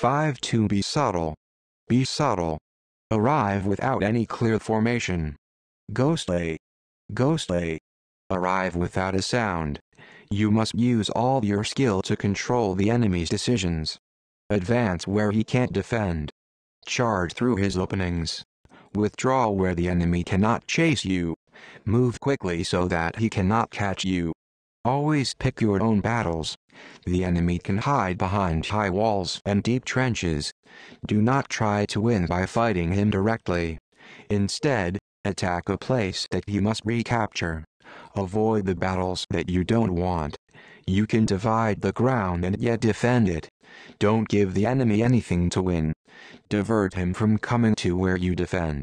5 to Be subtle. Be subtle. Arrive without any clear formation. Ghostly. Ghostly. Arrive without a sound. You must use all your skill to control the enemy's decisions. Advance where he can't defend. Charge through his openings. Withdraw where the enemy cannot chase you. Move quickly so that he cannot catch you. Always pick your own battles. The enemy can hide behind high walls and deep trenches. Do not try to win by fighting him directly. Instead, attack a place that he must recapture. Avoid the battles that you don't want. You can divide the ground and yet defend it. Don't give the enemy anything to win. Divert him from coming to where you defend.